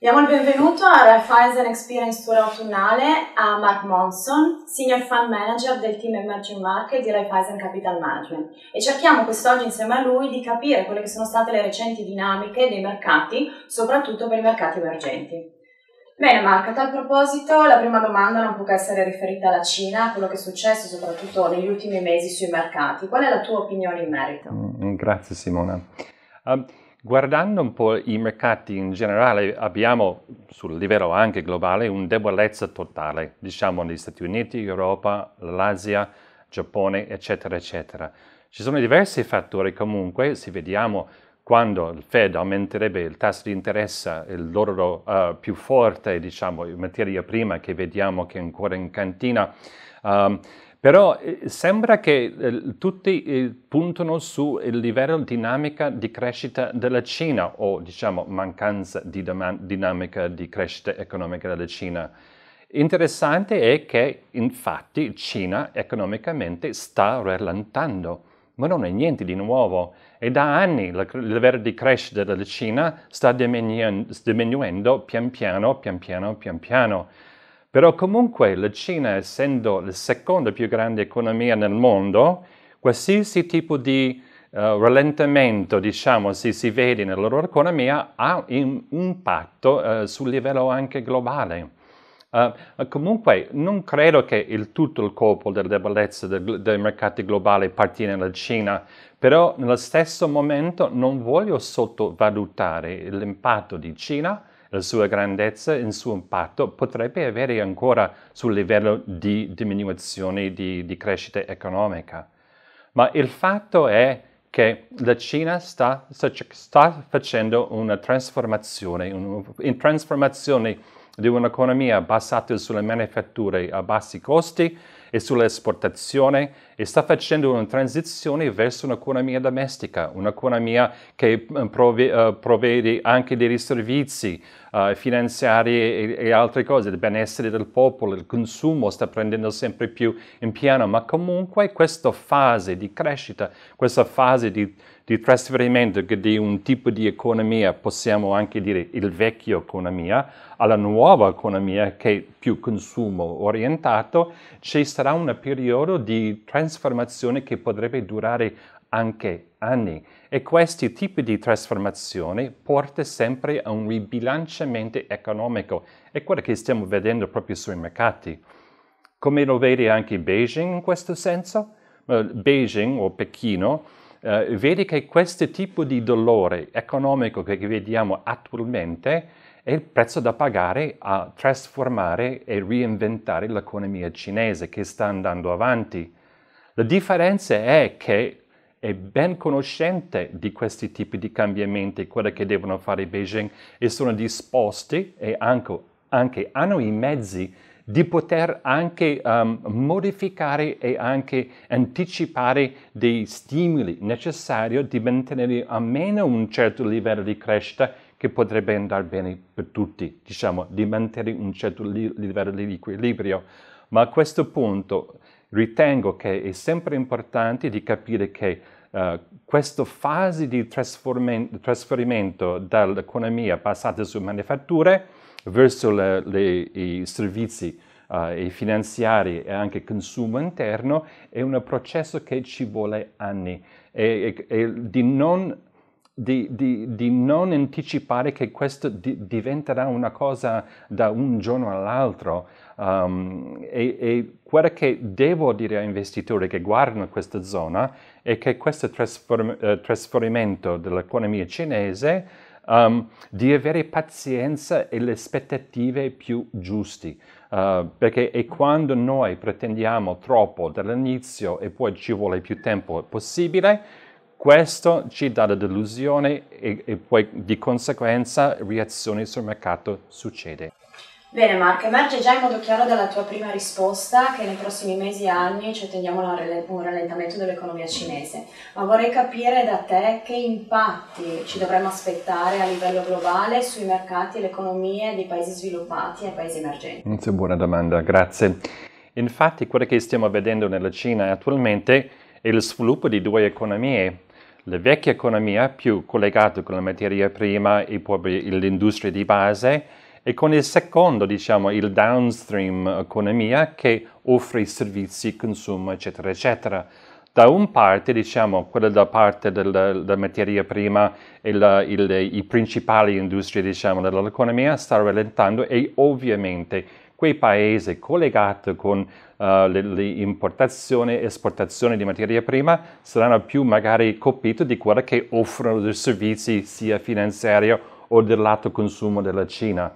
Diamo il benvenuto al Raiffeisen Experience Tour autunnale a Mark Monson, Senior Fund Manager del team Emerging Market di Raiffeisen Capital Management e cerchiamo quest'oggi insieme a lui di capire quelle che sono state le recenti dinamiche dei mercati, soprattutto per i mercati emergenti. Bene Mark, a tal proposito la prima domanda non può che essere riferita alla Cina, a quello che è successo soprattutto negli ultimi mesi sui mercati. Qual è la tua opinione in merito? Mm, grazie Simona. Um... Guardando un po' i mercati in generale, abbiamo sul livello anche globale un debolezza totale, diciamo negli Stati Uniti, Europa, l'Asia, Giappone, eccetera, eccetera. Ci sono diversi fattori comunque, se vediamo quando il Fed aumenterebbe il tasso di interesse, il loro uh, eh, più forte, diciamo, materia prima che vediamo che è ancora in cantina, um, però eh, sembra che eh, tutti eh, puntano sul eh, livello dinamica di crescita della Cina o diciamo mancanza di dinamica di crescita economica della Cina. Interessante è che infatti Cina economicamente sta rallentando, ma non è niente di nuovo. E da anni il livello di crescita della Cina sta diminuendo pian piano, pian piano, pian piano. Però comunque la Cina, essendo la seconda più grande economia nel mondo, qualsiasi tipo di uh, rallentamento, diciamo, si, si vede nella loro economia, ha un impatto uh, eh, sul livello anche globale. Uh, comunque non credo che il, tutto il colpo della debolezza del, dei mercati globali partire dalla Cina, però nello stesso momento non voglio sottovalutare l'impatto di Cina la sua grandezza, il suo impatto potrebbe avere ancora sul livello di diminuzione di, di crescita economica. Ma il fatto è che la Cina sta, sta facendo una trasformazione, in trasformazione di un'economia basata sulle manifatture a bassi costi e sull'esportazione e sta facendo una transizione verso un'economia domestica, un'economia che eh, prove, uh, provvede anche dei servizi uh, finanziari e, e, altre cose, il benessere del popolo, il consumo sta prendendo sempre più in piano, ma comunque questa fase di crescita, questa fase di di trasferimento di un tipo di economia, possiamo anche dire il vecchio economia, alla nuova economia che è più consumo orientato, ci sarà un periodo di trasformazione che potrebbe durare anche anni e questi tipi di trasformazione porta sempre a un ribilanciamento economico, è quello che stiamo vedendo proprio sui mercati. Come lo vede anche Beijing in questo senso? Eh, Beijing o Pechino eh, vede che questo tipo di dolore economico che vediamo attualmente è il prezzo da pagare a trasformare e reinventare l'economia cinese che sta andando avanti. La differenza è che è ben conoscente di questi tipi di cambiamenti, quello che devono fare Beijing, e sono disposti e anche, anche hanno i mezzi di poter anche um, modificare e anche anticipare dei stimoli necessari di mantenere almeno un certo livello di crescita che potrebbe andare bene per tutti, diciamo, di mantenere un certo li- livello di equilibrio. Ma a questo punto ritengo che è sempre importante di capire che Uh, eh, questa fase di trasferimento dall'economia passata su manifatture verso le, le, i servizi e uh, finanziari e anche consumo interno è un processo che ci vuole anni e, e, e di, non, di, di, di, non, anticipare che questo diventerà una cosa da un giorno all'altro. Um, e, e, quello che devo dire agli investitori che guardano questa zona è che questo trasform, eh, trasferimento dell'economia cinese um, di avere pazienza e le aspettative più giusti. Uh, perché è quando noi pretendiamo troppo dall'inizio e poi ci vuole più tempo possibile, questo ci dà la delusione e, e poi di conseguenza reazioni sul mercato succede. Bene Marco, emerge già in modo chiaro dalla tua prima risposta che nei prossimi mesi e anni ci cioè, attendiamo un rallentamento dell'economia cinese, ma vorrei capire da te che impatti ci dovremmo aspettare a livello globale sui mercati e le economie dei paesi sviluppati e paesi emergenti. Buona domanda, grazie. Infatti quello che stiamo vedendo nella Cina attualmente è lo sviluppo di due economie. La vecchia economia più collegata con la materia prima e proprio l'industria di base e con il secondo, diciamo, il downstream economia eh, che offre i servizi, consumo, eccetera, eccetera. Da un parte, diciamo, quella da parte della, della materia prima e le principali industrie, diciamo, dell'economia sta rallentando e ovviamente quei paesi collegati con uh, le, importazioni e esportazioni di materia prima saranno più magari colpiti di quello che offrono dei servizi sia finanziario o del lato consumo della Cina.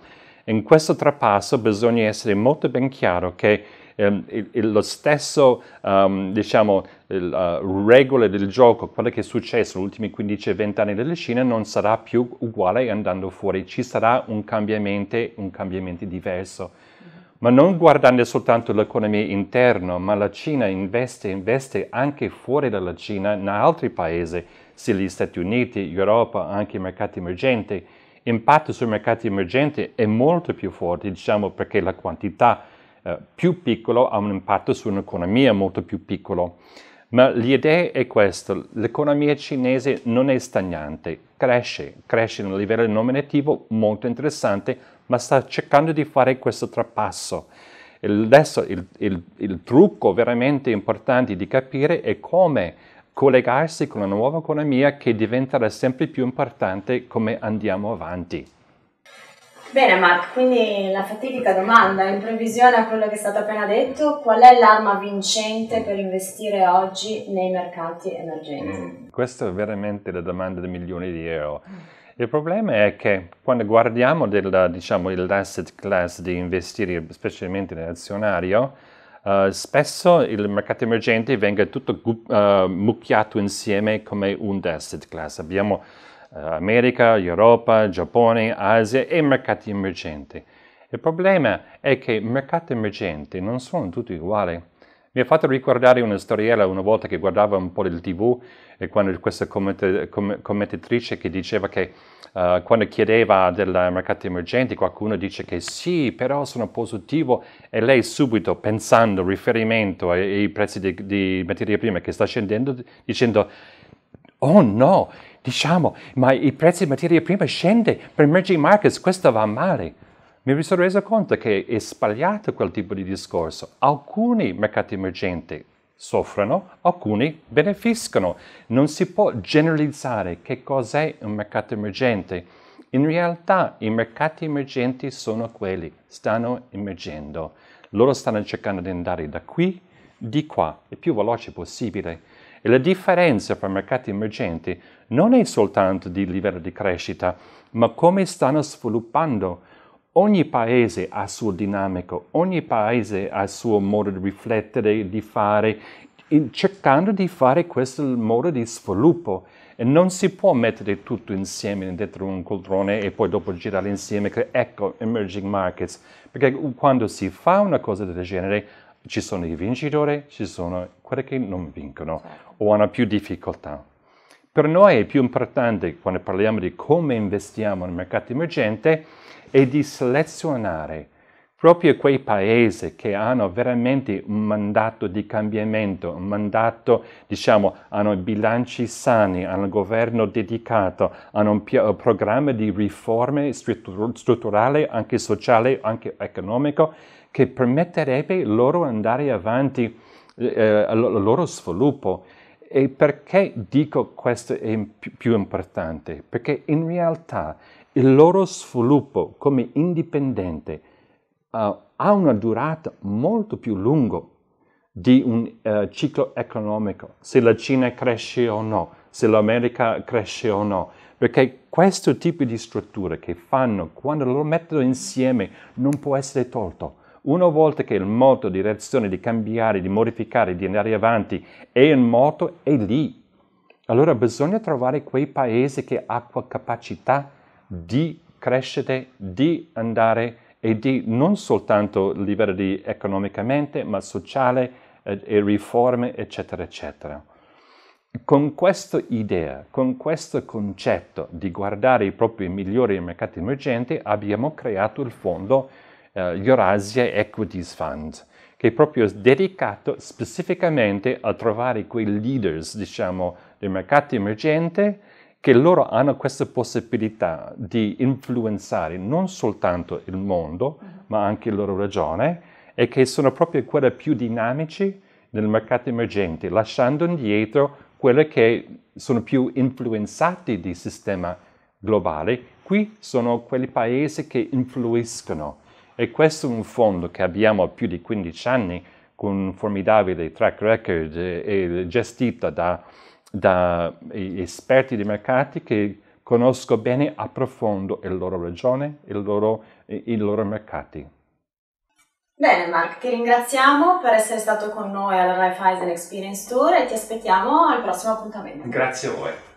In questo trapasso bisogna essere molto ben chiaro che ehm, il, il, lo stesso, um, diciamo, il, uh, regole del gioco, quello che è successo negli ultimi 15-20 anni della Cina non sarà più uguale andando fuori, ci sarà un cambiamento, un cambiamento diverso. Ma non guardando soltanto l'economia interna, ma la Cina investe, investe anche fuori dalla Cina, in altri paesi, sia gli Stati Uniti, Europa, anche i mercati emergenti impatto sui mercati emergenti è molto più forte, diciamo perché la quantità eh, più piccola ha un impatto su un'economia molto più piccola. Ma l'idea è questa, l'economia cinese non è stagnante, cresce, cresce a un livello nominativo molto interessante, ma sta cercando di fare questo trapasso. Adesso il, il, il trucco veramente importante di capire è come collegarsi con la nuova economia che diventerà sempre più importante come andiamo avanti. Bene Mark, quindi la fatidica domanda, in previsione a quello che è stato appena detto, qual è l'arma vincente per investire oggi nei mercati emergenti? Mm, questa è veramente la domanda di milioni di euro. Il problema è che quando guardiamo della, diciamo, l'asset class di investire, specialmente nell'azionario, uh, spesso il mercato emergente venga tutto uh, mucchiato insieme come un asset class. Abbiamo uh, America, Europa, Giappone, Asia e mercati emergenti. Il problema è che i mercati emergenti non sono tutti uguali. Mi ha fatto ricordare una storiella una volta che guardavo un po' del tv e eh, quando questa commentatrice che diceva che uh, quando chiedeva del mercato emergente qualcuno dice che sì, però sono positivo e lei subito pensando riferimento ai, ai prezzi di, di materie prime che sta scendendo dicendo oh no, diciamo, ma i prezzi di materie prime scende per emerging markets, questo va male mi sono reso conto che è sbagliato quel tipo di discorso. Alcuni mercati emergenti soffrono, alcuni beneficiano. Non si può generalizzare che cos'è un mercato emergente. In realtà i mercati emergenti sono quelli, stanno emergendo. Loro stanno cercando di andare da qui, di qua, il più veloce possibile. E la differenza fra mercati emergenti non è soltanto di livello di crescita, ma come stanno sviluppando Ogni paese ha il suo dinamico, ogni paese ha il suo modo di riflettere, di fare, cercando di fare questo modo di sviluppo. E non si può mettere tutto insieme dentro un coltrone e poi dopo girare insieme che ecco emerging markets, perché quando si fa una cosa del genere ci sono i vincitori, ci sono quelli che non vincono certo. o hanno più difficoltà. Per noi è più importante, quando parliamo di come investiamo nel mercato emergente, è di selezionare proprio quei paesi che hanno veramente un mandato di cambiamento, un mandato, diciamo, hanno bilanci sani, hanno un governo dedicato, hanno un, programma di riforme struttur strutturale, anche sociale, anche economico, che permetterebbe loro andare avanti eh, al eh, loro sviluppo. E perché dico questo è più importante? Perché in realtà il loro sviluppo come indipendente uh, ha una durata molto più lunga di un uh, ciclo economico, se la Cina cresce o no, se l'America cresce o no, perché questo tipo di strutture che fanno quando lo mettono insieme non può essere tolto una volta che il modo di reazione, di cambiare, di modificare, di andare avanti è in moto, è lì. Allora bisogna trovare quei paesi che hanno quella capacità di crescere, di andare e di non soltanto liberi economicamente, ma sociale eh, e riforme, eccetera, eccetera. Con questa idea, con questo concetto di guardare i propri migliori mercati emergenti, abbiamo creato il fondo eh, Eurasia Equities Fund, che è proprio dedicato specificamente a trovare quei leaders, diciamo, del mercato emergente che loro hanno questa possibilità di influenzare non soltanto il mondo, mm-hmm. ma anche la loro regione, e che sono proprio quelli più dinamici nel mercato emergente, lasciando indietro quelli che sono più influenzati dal sistema globale. Qui sono quei paesi che influiscono e questo è un fondo che abbiamo più di 15 anni con un formidabile track record e, gestita da, da esperti di mercati che conosco bene approfondo la loro regione e i loro mercati. Bene Mark, ti ringraziamo per essere stato con noi alla Raiffeisen Experience Tour e ti aspettiamo al prossimo appuntamento. Grazie a voi.